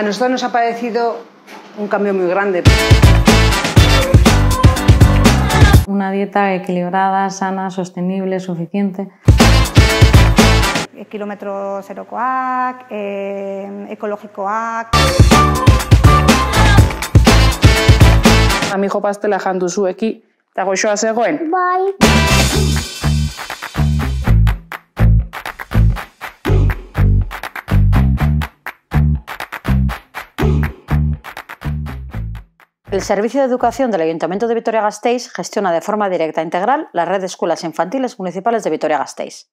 a nosotros nos ha parecido un cambio muy grande. Una dieta equilibrada, sana, sostenible, suficiente. Kilómetro mi eh, ekologikoak... Amigo pastela ¿Te eta goxoa zegoen? Bye. El Servicio de Educación del Ayuntamiento de Vitoria-Gasteiz gestiona de forma directa e integral la red de escuelas infantiles municipales de Vitoria-Gasteiz.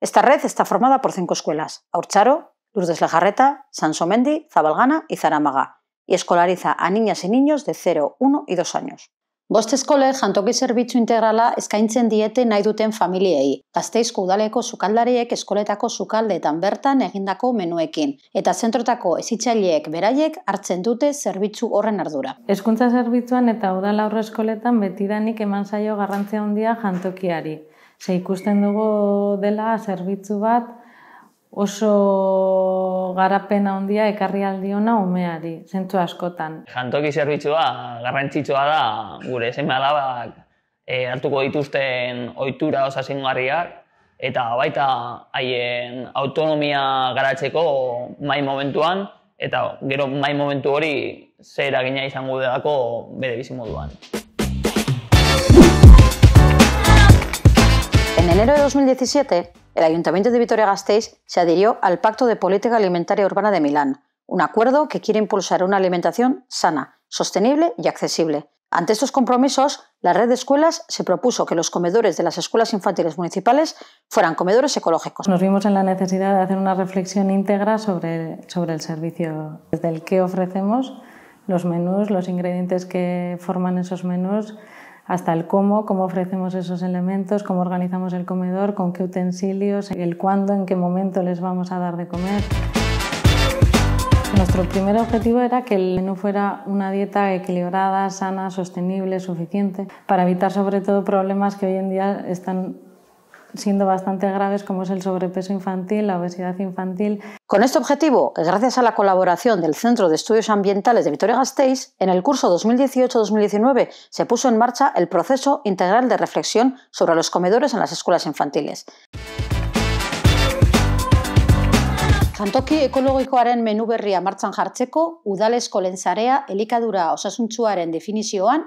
Esta red está formada por cinco escuelas: Aurcharo, Lourdes Lejarreta, Sansomendi, Zabalgana y Zarámaga, y escolariza a niñas y niños de 0, 1 y 2 años. Bost eskole jantoki zerbitzu integrala eskaintzen diete nahi duten familiei. Gazteizko udaleko sukaldariek eskoletako sukaldeetan bertan egindako menuekin. Eta zentrotako ezitzaileek beraiek hartzen dute zerbitzu horren ardura. Eskuntza zerbitzuan eta udala aurre eskoletan betidanik eman zaio garrantzia handia jantokiari. Ze ikusten dugu dela zerbitzu bat oso garapena ondia ekarri aldiona umeari, zentzu askotan. Jantoki zerbitzua garrantzitsua da gure ezen behalabak e, eh, hartuko dituzten ohitura osa eta baita haien autonomia garatzeko mai momentuan eta gero mai momentu hori zer agina izango delako bere bizi moduan. En enero de 2017, el Ayuntamiento de Vitoria-Gasteiz se adhirió al Pacto de Política Alimentaria Urbana de Milán, un acuerdo que quiere impulsar una alimentación sana, sostenible y accesible. Ante estos compromisos, la red de escuelas se propuso que los comedores de las escuelas infantiles municipales fueran comedores ecológicos. Nos vimos en la necesidad de hacer una reflexión íntegra sobre, sobre el servicio, desde el que ofrecemos, los menús, los ingredientes que forman esos menús, hasta el cómo, cómo ofrecemos esos elementos, cómo organizamos el comedor, con qué utensilios, el cuándo, en qué momento les vamos a dar de comer. Nuestro primer objetivo era que el menú fuera una dieta equilibrada, sana, sostenible, suficiente, para evitar sobre todo problemas que hoy en día están siendo bastante graves como es el sobrepeso infantil, la obesidad infantil. Con este objetivo, gracias a la colaboración del Centro de Estudios Ambientales de Vitoria-Gasteiz, en el curso 2018-2019 se puso en marcha el proceso integral de reflexión sobre los comedores en las escuelas infantiles. definizioan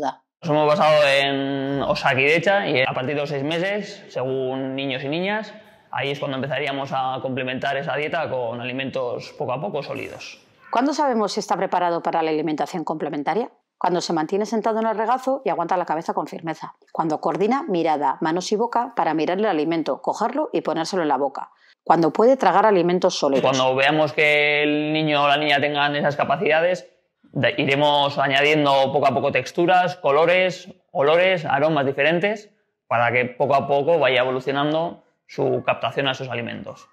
da. Nos hemos basado en Osakidecha y a partir de los seis meses, según niños y niñas, ahí es cuando empezaríamos a complementar esa dieta con alimentos poco a poco sólidos. ¿Cuándo sabemos si está preparado para la alimentación complementaria? Cuando se mantiene sentado en el regazo y aguanta la cabeza con firmeza. Cuando coordina mirada, manos y boca para mirar el alimento, cogerlo y ponérselo en la boca. Cuando puede tragar alimentos sólidos. Cuando veamos que el niño o la niña tengan esas capacidades, de, iremos añadiendo poco a poco texturas, colores, olores, aromas diferentes para que poco a poco vaya evolucionando su captación a esos alimentos.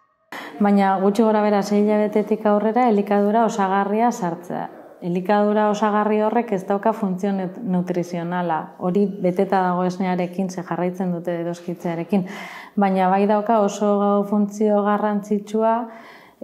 Baina gutxi gora bera sei aurrera elikadura osagarria sartzea. Elikadura osagarri horrek ez dauka funtzio nutrizionala. Hori beteta dago esnearekin ze jarraitzen dute eroskitzearekin, baina bai dauka oso funtzio garrantzitsua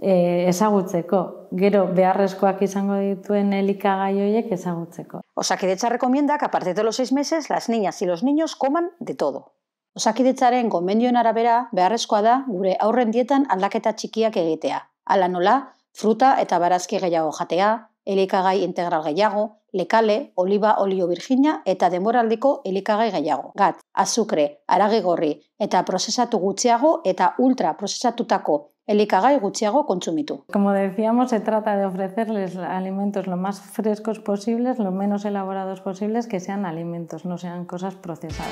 e, ezagutzeko. Gero beharrezkoak izango dituen elikagai horiek ezagutzeko. Osakidetza rekomendak que de los 6 meses las niñas y los niños coman de todo. Osakidetzaren gomendioen arabera beharrezkoa da gure aurren dietan aldaketa txikiak egitea. Hala nola, fruta eta barazki gehiago jatea, elikagai integral gehiago, lekale, oliba olio virgina eta demoraldiko elikagai gehiago. Gat, azukre, aragigorri eta prozesatu gutxiago eta ultra prozesatutako ...el elikagai gutxiago kontsumitu. Como decíamos, se trata de ofrecerles alimentos lo más frescos posibles, lo menos elaborados posibles, que sean alimentos, no sean cosas procesadas.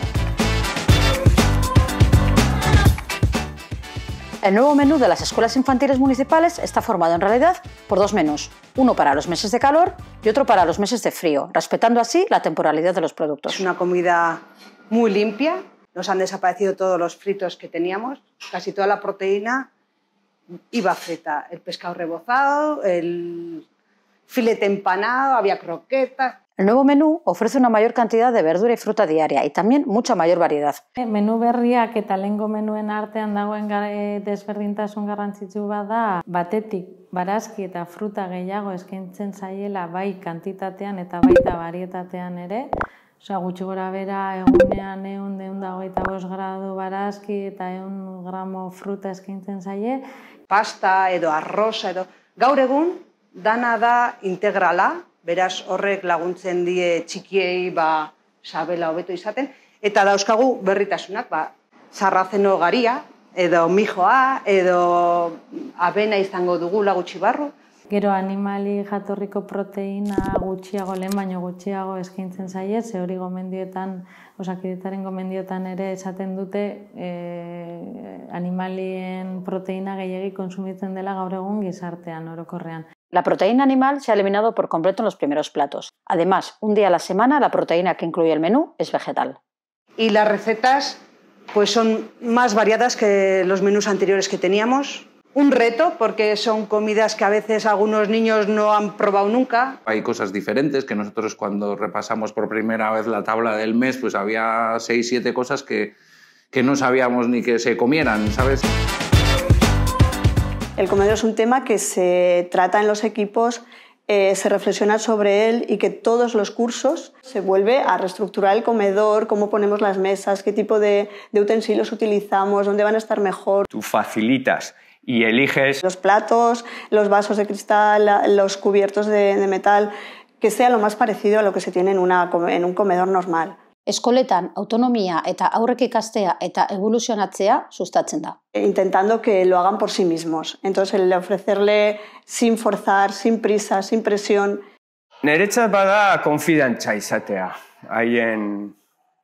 El nuevo menú de las escuelas infantiles municipales está formado en realidad por dos menús, uno para los meses de calor y otro para los meses de frío, respetando así la temporalidad de los productos. Es una comida muy limpia, nos han desaparecido todos los fritos que teníamos, casi toda la proteína iba El pescado rebozado, el filete empanado, había croquetas. El nuevo menú ofrece una mayor cantidad de verdura y fruta diaria y también mucha mayor variedad. Menú berria que talengo menú en arte andago en garrantzitsu bada, batetik barazki eta fruta gehiago eskaintzen zaiela bai kantitatean eta baita varietatean ere, Osa, gutxi gora bera, egunean egun deun dago eta bos barazki eta egun gramo fruta eskaintzen zaie. Pasta edo arroza edo... Gaur egun, dana da integrala, beraz horrek laguntzen die txikiei ba, sabela hobeto izaten, eta dauzkagu berritasunak, ba, sarrazeno garia, edo mijoa, edo abena izango dugu lagutxi barru, Gero animali jatorriko proteina gutxiago lehen baino gutxiago eskintzen zaie, ze hori gomendioetan, osakidetaren gomendioetan ere esaten dute eh, animalien proteina gehiagik konsumitzen dela gaur egun gizartean orokorrean. La proteína animal se ha eliminado por completo en los primeros platos. Además, un día a la semana la proteína que incluye el menú es vegetal. Y las recetas pues son más variadas que los menús anteriores que teníamos. un reto porque son comidas que a veces algunos niños no han probado nunca. Hay cosas diferentes que nosotros cuando repasamos por primera vez la tabla del mes, pues había seis, siete cosas que, que no sabíamos ni que se comieran, ¿sabes? El comedor es un tema que se trata en los equipos, eh, se reflexiona sobre él y que todos los cursos se vuelve a reestructurar el comedor, cómo ponemos las mesas, qué tipo de utensilios utilizamos, dónde van a estar mejor. Tú facilitas y eliges... Los platos, los vasos de cristal, los cubiertos de, de metal, que sea lo más parecido a lo que se tiene en, una, en un comedor normal. Eskoletan autonomia eta aurrek ikastea eta evoluzionatzea sustatzen da. E, intentando que lo hagan por sí mismos. Entonces, el ofrecerle sin forzar, sin prisa, sin presión. Neretza bada konfidantza izatea. Haien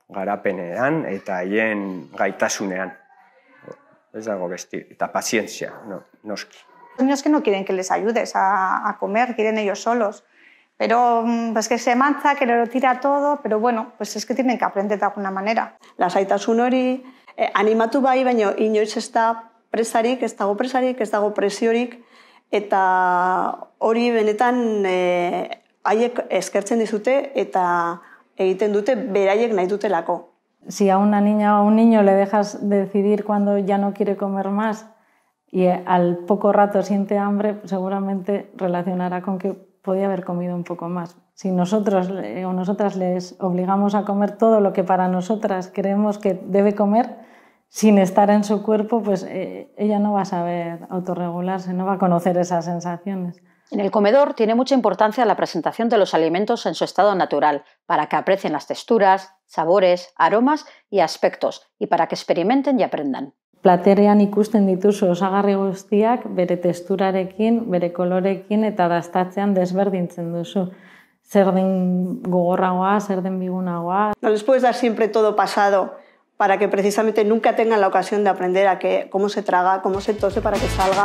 garapenean eta haien gaitasunean. Ez dago besti, eta pazientzia, no, noski. no kiren que les ayudes a, a comer, kiren ellos solos. Pero, mm, pues que se manza, que lo tira todo, pero bueno, pues es que tienen que aprender de alguna manera. La aitasun hori eh, animatu bai, baino, inoiz ez da presarik, ez dago presarik, ez dago presiorik, eta hori benetan eh, eskertzen dizute, eta egiten dute beraiek nahi dutelako. Si a una niña o a un niño le dejas decidir cuando ya no quiere comer más y eh, al poco rato siente hambre, seguramente relacionará con que podía haber comido un poco más. Si nosotros o nosotras les obligamos a comer todo lo que para nosotras creemos que debe comer sin estar en su cuerpo, pues eh, ella no va a saber autorregularse, no va a conocer esas sensaciones. En el comedor tiene mucha importancia la presentación de los alimentos en su estado natural para que aprecien las texturas, sabores, aromas y aspectos y para que experimenten y aprendan. Platerean ikusten dituzu osagarri guztiak bere texturarekin, bere kolorekin eta dastatzean desberdintzen duzu. Zer den gogorragoa, zer den bigunagoa. No les puedes dar siempre todo pasado, para que precisamente nunca tengan la ocasión de aprender a cómo se traga, cómo se tose para que salga.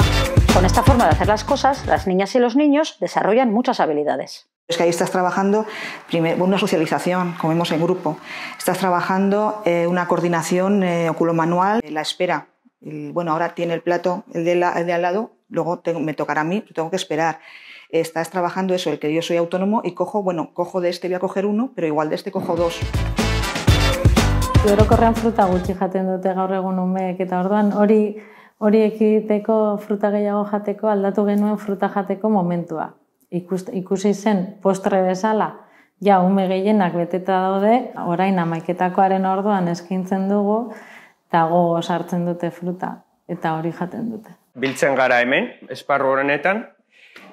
Con esta forma de hacer las cosas, las niñas y los niños desarrollan muchas habilidades. Es que ahí estás trabajando primero, una socialización, comemos en grupo. Estás trabajando eh, una coordinación eh, oculomanual, la espera. bueno, ahora tiene el plato el de, al lado, luego me tocará a mí, tengo que esperar. Estás trabajando eso, el que yo soy autónomo y cojo, bueno, cojo de este, voy a coger uno, pero igual de este cojo dos. Orokorrean fruta gutxi jaten dute gaur egun umeek eta orduan hori hori ekiteko fruta gehiago jateko aldatu genuen fruta jateko momentua. ikusi zen postre bezala ja ume gehienak beteta daude, orain amaiketakoaren orduan eskintzen dugu eta gogo sartzen dute fruta eta hori jaten dute. Biltzen gara hemen, esparru horrenetan,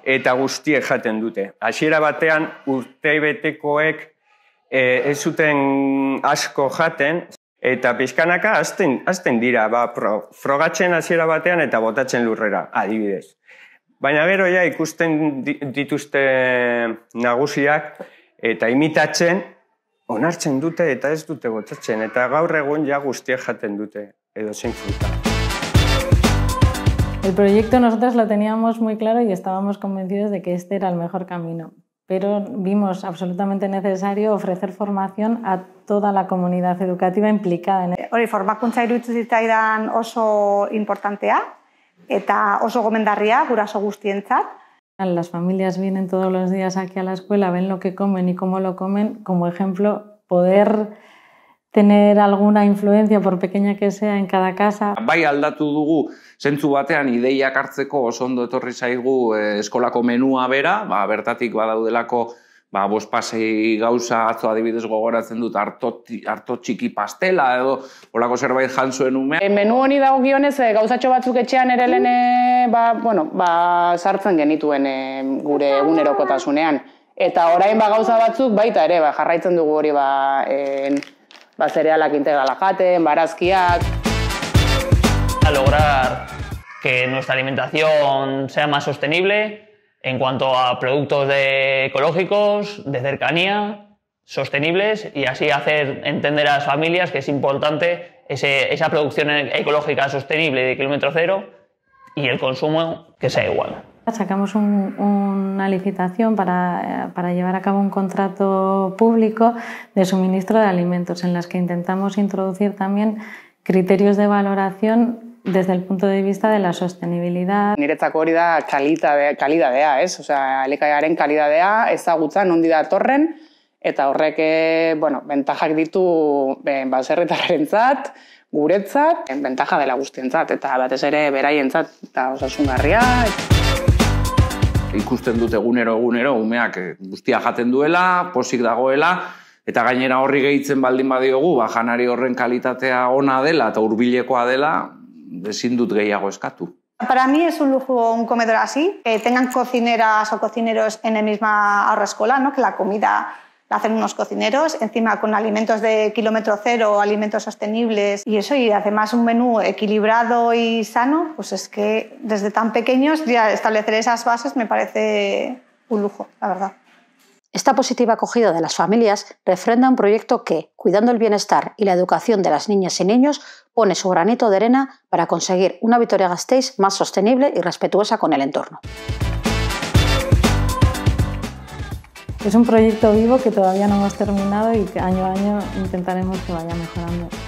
eta guztiek jaten dute. Hasiera batean betekoek, e, ez zuten asko jaten, eta pizkanaka azten, azten dira, ba, frogatzen hasiera batean eta botatzen lurrera, adibidez. Baina gero ja ikusten dituzte nagusiak eta imitatzen, onartzen dute eta ez dute botatzen, eta gaur egun ja guztiak jaten dute edo zein fruta. El proyecto nosotros lo teníamos muy claro y estábamos convencidos de que este era el mejor camino pero vimos absolutamente necesario ofrecer formación a toda la comunidad educativa implicada. Hori, formakuntza iruditzaidan oso importantea, eta oso gomendarria, guraso guztientzat. Las familias vienen todos los días aquí a la escuela, ven lo que comen y cómo lo comen, como ejemplo, poder tener alguna influencia por pequeña que sea en cada casa. Bai aldatu dugu zentsu batean ideiak hartzeko oso ondo etorri zaigu eh, eskolako menua bera, ba, bertatik badaudelako ba 5 gauza atzo adibidez gogoratzen dut harto harto txiki pastela edo holako zerbait jan zuen umea. E, eh, menu honi dagokionez eh, gauzatxo batzuk etxean ere lene ba, bueno, ba, sartzen genituen gure egunerokotasunean eta orain ba gauza batzuk baita ere ba, jarraitzen dugu hori ba, en... baserealak integralak jaten, barazkiak. A lograr que nuestra alimentación sea más sostenible en cuanto a productos ecológicos, de cercanía, sostenibles y así hacer entender a las familias que es importante esa producción ecológica sostenible de kilómetro cero y el consumo que sea igual. sacamos un, una licitación para, eh, para llevar a cabo un contrato público de suministro de alimentos en las que intentamos introducir también criterios de valoración desde el punto de vista de la sostenibilidad. Niretzako hori da kalitatea, kalitatea, ez? O sea, elikaiaren kalitatea ezagutza nondi da torren eta horrek, eh, bueno, bentajak ditu ben, baserritarrentzat, guretzat, bentaja dela guztientzat, eta batez ere beraientzat eta osasun garria. Ikusten dut egunero egunero, umeak eh, guztia jaten duela, posik dagoela, eta gainera horri gehitzen baldin badiogu, ba, janari horren kalitatea ona dela eta urbilekoa dela, ezin dut gehiago eskatu. Para mi es un lujo un comedor así, que tengan cocineras o cocineros en la misma arrascola, ¿no? que la comida la hacen unos cocineros, encima con alimentos de kilómetro cero, alimentos sostenibles y eso, y además un menú equilibrado y sano, pues es que desde tan pequeños ya establecer esas bases me parece un lujo, la verdad. Esta positiva acogida de las familias refrenda un proyecto que, cuidando el bienestar y la educación de las niñas y niños, pone su granito de arena para conseguir una Vitoria Gasteiz más sostenible y respetuosa con el entorno. Es un proyecto vivo que todavía no hemos terminado y que año a año intentaremos que vaya mejorando.